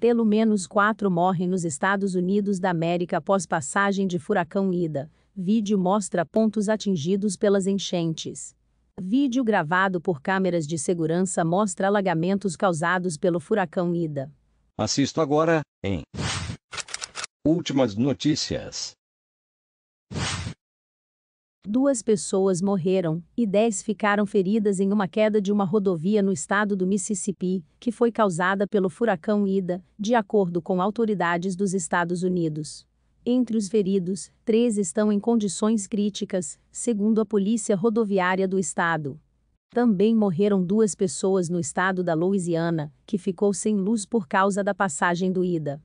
Pelo menos quatro morrem nos Estados Unidos da América após passagem de furacão Ida. Vídeo mostra pontos atingidos pelas enchentes. Vídeo gravado por câmeras de segurança mostra alagamentos causados pelo furacão Ida. Assisto agora, em Últimas notícias. Duas pessoas morreram e dez ficaram feridas em uma queda de uma rodovia no estado do Mississippi, que foi causada pelo furacão Ida, de acordo com autoridades dos Estados Unidos. Entre os feridos, três estão em condições críticas, segundo a Polícia Rodoviária do Estado. Também morreram duas pessoas no estado da Louisiana, que ficou sem luz por causa da passagem do Ida.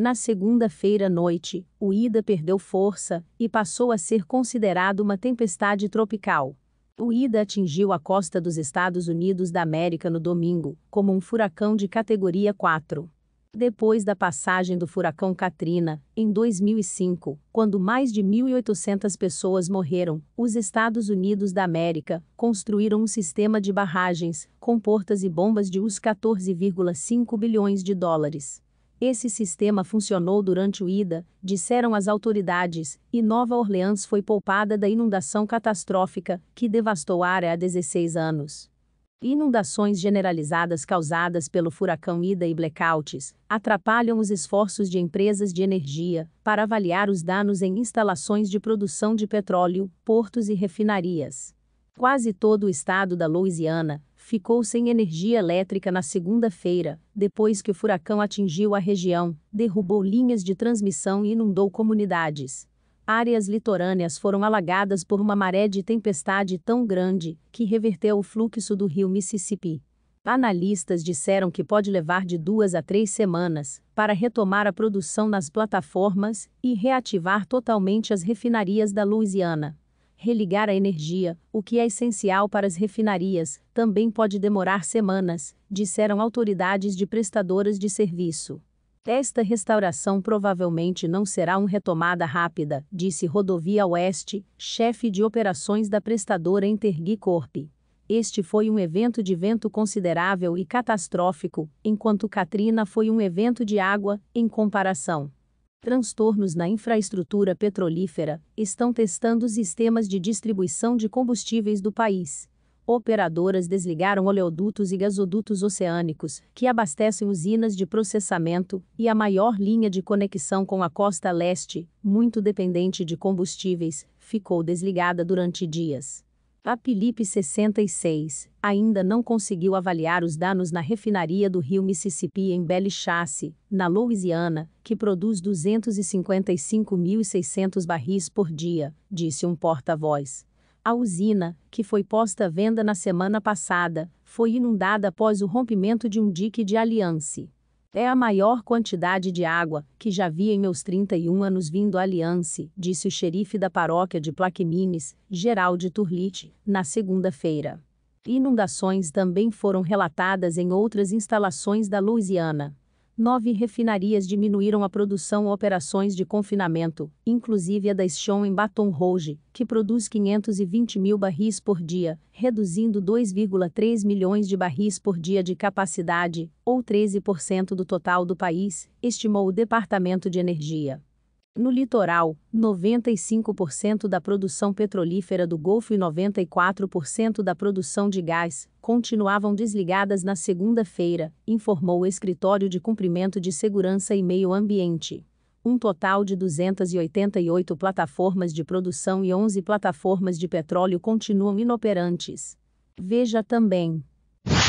Na segunda-feira à noite, o Ida perdeu força e passou a ser considerado uma tempestade tropical. O Ida atingiu a costa dos Estados Unidos da América no domingo, como um furacão de categoria 4. Depois da passagem do furacão Katrina, em 2005, quando mais de 1.800 pessoas morreram, os Estados Unidos da América construíram um sistema de barragens, com portas e bombas de US 14,5 bilhões de dólares. Esse sistema funcionou durante o IDA, disseram as autoridades, e Nova Orleans foi poupada da inundação catastrófica que devastou a área há 16 anos. Inundações generalizadas causadas pelo furacão Ida e blackouts atrapalham os esforços de empresas de energia para avaliar os danos em instalações de produção de petróleo, portos e refinarias. Quase todo o estado da Louisiana ficou sem energia elétrica na segunda-feira, depois que o furacão atingiu a região, derrubou linhas de transmissão e inundou comunidades. Áreas litorâneas foram alagadas por uma maré de tempestade tão grande que reverteu o fluxo do rio Mississippi. Analistas disseram que pode levar de duas a três semanas para retomar a produção nas plataformas e reativar totalmente as refinarias da Louisiana religar a energia, o que é essencial para as refinarias, também pode demorar semanas, disseram autoridades de prestadoras de serviço. Esta restauração provavelmente não será uma retomada rápida, disse Rodovia Oeste, chefe de operações da prestadora Intergui Corp. Este foi um evento de vento considerável e catastrófico, enquanto Katrina foi um evento de água, em comparação transtornos na infraestrutura petrolífera, estão testando os sistemas de distribuição de combustíveis do país. Operadoras desligaram oleodutos e gasodutos oceânicos, que abastecem usinas de processamento, e a maior linha de conexão com a costa leste, muito dependente de combustíveis, ficou desligada durante dias. A Pilip 66 ainda não conseguiu avaliar os danos na refinaria do rio Mississippi em Belle Chasse, na Louisiana, que produz 255.600 barris por dia, disse um porta-voz. A usina, que foi posta à venda na semana passada, foi inundada após o rompimento de um dique de aliança. É a maior quantidade de água que já vi em meus 31 anos vindo à Aliança, disse o xerife da paróquia de Plaquemines, Geraldo Turlite, na segunda-feira. Inundações também foram relatadas em outras instalações da Louisiana. Nove refinarias diminuíram a produção ou operações de confinamento, inclusive a da Shell em Baton Rouge, que produz 520 mil barris por dia, reduzindo 2,3 milhões de barris por dia de capacidade, ou 13% do total do país, estimou o Departamento de Energia. No litoral, 95% da produção petrolífera do Golfo e 94% da produção de gás continuavam desligadas na segunda-feira, informou o Escritório de Cumprimento de Segurança e Meio Ambiente. Um total de 288 plataformas de produção e 11 plataformas de petróleo continuam inoperantes. Veja também